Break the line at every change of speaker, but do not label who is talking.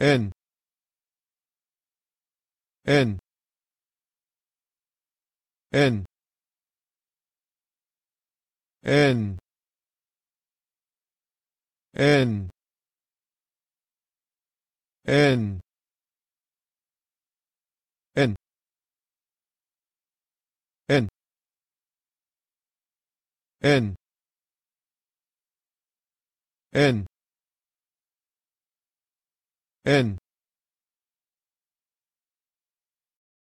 n n n n n n n n n n N